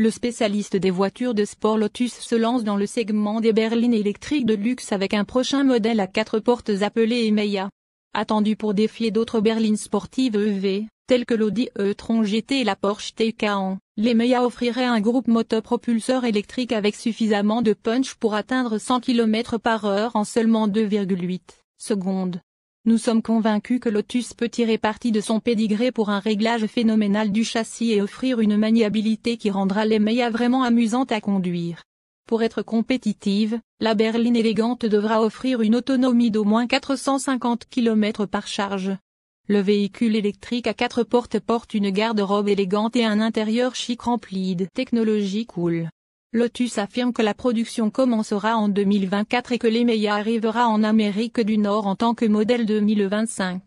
Le spécialiste des voitures de sport Lotus se lance dans le segment des berlines électriques de luxe avec un prochain modèle à quatre portes appelé Emeya. Attendu pour défier d'autres berlines sportives EV, telles que l'Audi e-tron GT et la Porsche Taycan, l'Emeya offrirait un groupe motopropulseur électrique avec suffisamment de punch pour atteindre 100 km par heure en seulement 2,8 secondes. Nous sommes convaincus que Lotus peut tirer parti de son pédigré pour un réglage phénoménal du châssis et offrir une maniabilité qui rendra les meilleurs vraiment amusantes à conduire. Pour être compétitive, la berline élégante devra offrir une autonomie d'au moins 450 km par charge. Le véhicule électrique à quatre portes porte une garde-robe élégante et un intérieur chic rempli de technologie cool. Lotus affirme que la production commencera en 2024 et que l'EMEA arrivera en Amérique du Nord en tant que modèle 2025.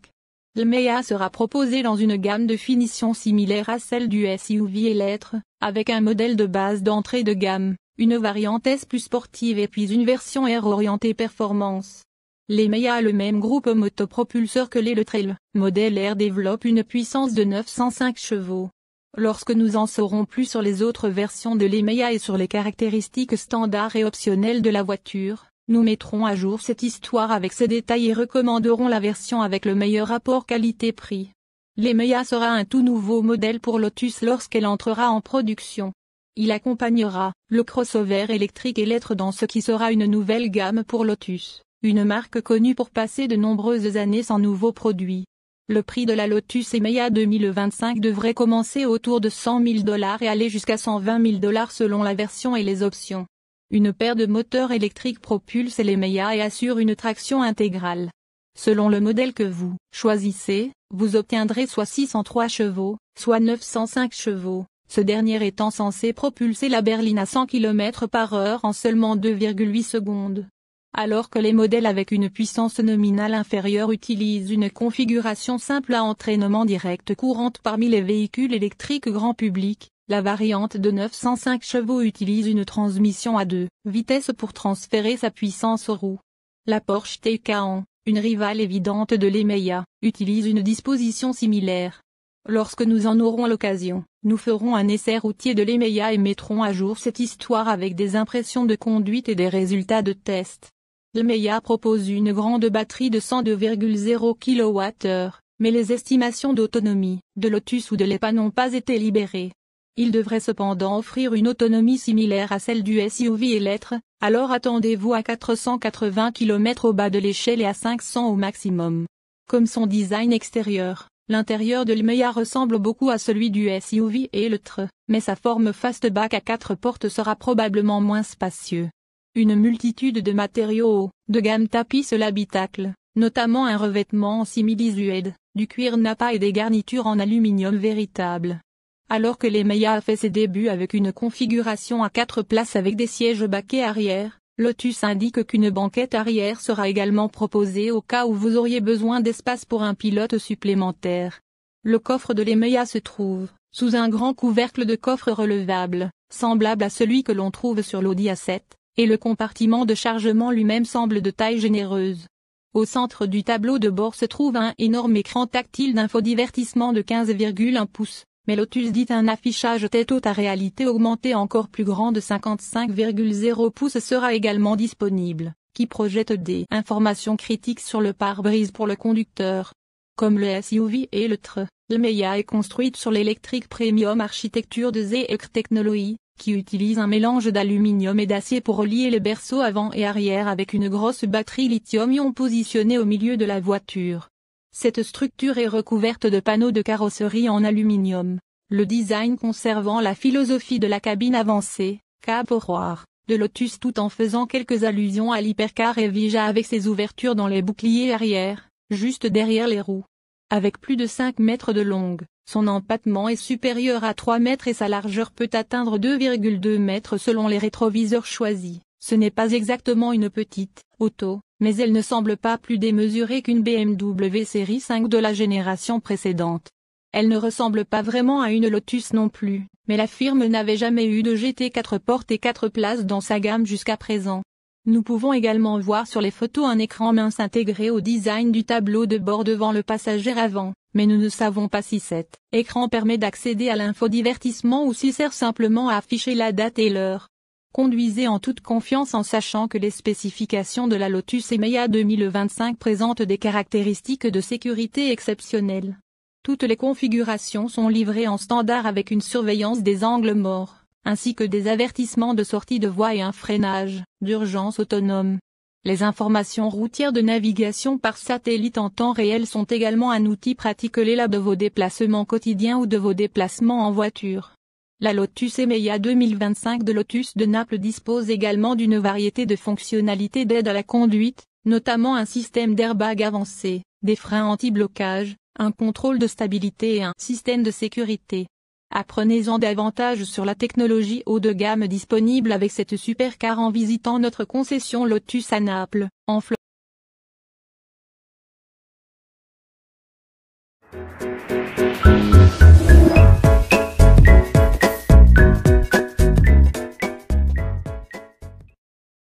L'EMEA sera proposé dans une gamme de finitions similaire à celle du SUV et e, avec un modèle de base d'entrée de gamme, une variante S plus sportive et puis une version R orientée performance. L'EMEA a le même groupe motopropulseur que le e. modèle R développe une puissance de 905 chevaux. Lorsque nous en saurons plus sur les autres versions de l'EMEA et sur les caractéristiques standards et optionnelles de la voiture, nous mettrons à jour cette histoire avec ses détails et recommanderons la version avec le meilleur rapport qualité-prix. L'EMEA sera un tout nouveau modèle pour Lotus lorsqu'elle entrera en production. Il accompagnera le crossover électrique et l'être dans ce qui sera une nouvelle gamme pour Lotus, une marque connue pour passer de nombreuses années sans nouveaux produits. Le prix de la Lotus EMEA 2025 devrait commencer autour de 100 000 dollars et aller jusqu'à 120 000 dollars selon la version et les options. Une paire de moteurs électriques propulse l'Emeya et assure une traction intégrale. Selon le modèle que vous choisissez, vous obtiendrez soit 603 chevaux, soit 905 chevaux, ce dernier étant censé propulser la berline à 100 km par heure en seulement 2,8 secondes alors que les modèles avec une puissance nominale inférieure utilisent une configuration simple à entraînement direct courante parmi les véhicules électriques grand public. La variante de 905 chevaux utilise une transmission à deux vitesses pour transférer sa puissance aux roues. La Porsche Taycan, une rivale évidente de l'Emeya, utilise une disposition similaire. Lorsque nous en aurons l'occasion, nous ferons un essai routier de l'Emeya et mettrons à jour cette histoire avec des impressions de conduite et des résultats de tests. Meia propose une grande batterie de 102,0 kWh, mais les estimations d'autonomie de Lotus ou de l'EPA n'ont pas été libérées. Il devrait cependant offrir une autonomie similaire à celle du SUV Electre, alors attendez-vous à 480 km au bas de l'échelle et à 500 au maximum. Comme son design extérieur, l'intérieur de Meia ressemble beaucoup à celui du SUV Electre, mais sa forme fastback à quatre portes sera probablement moins spacieux. Une multitude de matériaux, de gamme tapissent l'habitacle, notamment un revêtement en simili suède du cuir napa et des garnitures en aluminium véritable. Alors que l'Emeya a fait ses débuts avec une configuration à quatre places avec des sièges baquets arrière, Lotus indique qu'une banquette arrière sera également proposée au cas où vous auriez besoin d'espace pour un pilote supplémentaire. Le coffre de l'Emeya se trouve sous un grand couvercle de coffre relevable, semblable à celui que l'on trouve sur l'Audi A7, et le compartiment de chargement lui-même semble de taille généreuse. Au centre du tableau de bord se trouve un énorme écran tactile d'infodivertissement de 15,1 pouces, mais Lotus dit un affichage tête haute à réalité augmentée encore plus grand de 55,0 pouces sera également disponible, qui projette des informations critiques sur le pare-brise pour le conducteur. Comme le SUV et le TRE, le Meia est construite sur l'électrique premium architecture de ZEX Technology, qui utilise un mélange d'aluminium et d'acier pour relier les berceaux avant et arrière avec une grosse batterie lithium-ion positionnée au milieu de la voiture. Cette structure est recouverte de panneaux de carrosserie en aluminium, le design conservant la philosophie de la cabine avancée, cap de Lotus tout en faisant quelques allusions à l'hypercar et Vija avec ses ouvertures dans les boucliers arrière, juste derrière les roues. Avec plus de 5 mètres de longue, son empattement est supérieur à 3 mètres et sa largeur peut atteindre 2,2 mètres selon les rétroviseurs choisis. Ce n'est pas exactement une petite auto, mais elle ne semble pas plus démesurée qu'une BMW série 5 de la génération précédente. Elle ne ressemble pas vraiment à une Lotus non plus, mais la firme n'avait jamais eu de GT 4 portes et 4 places dans sa gamme jusqu'à présent. Nous pouvons également voir sur les photos un écran mince intégré au design du tableau de bord devant le passager avant mais nous ne savons pas si cet écran permet d'accéder à l'infodivertissement ou s'il sert simplement à afficher la date et l'heure. Conduisez en toute confiance en sachant que les spécifications de la Lotus EMEA 2025 présentent des caractéristiques de sécurité exceptionnelles. Toutes les configurations sont livrées en standard avec une surveillance des angles morts, ainsi que des avertissements de sortie de voie et un freinage d'urgence autonome. Les informations routières de navigation par satellite en temps réel sont également un outil pratique là de vos déplacements quotidiens ou de vos déplacements en voiture. La Lotus Emeya 2025 de Lotus de Naples dispose également d'une variété de fonctionnalités d'aide à la conduite, notamment un système d'airbag avancé, des freins anti-blocage, un contrôle de stabilité et un système de sécurité. Apprenez-en davantage sur la technologie haut de gamme disponible avec cette supercar en visitant notre concession Lotus à Naples, en Floride.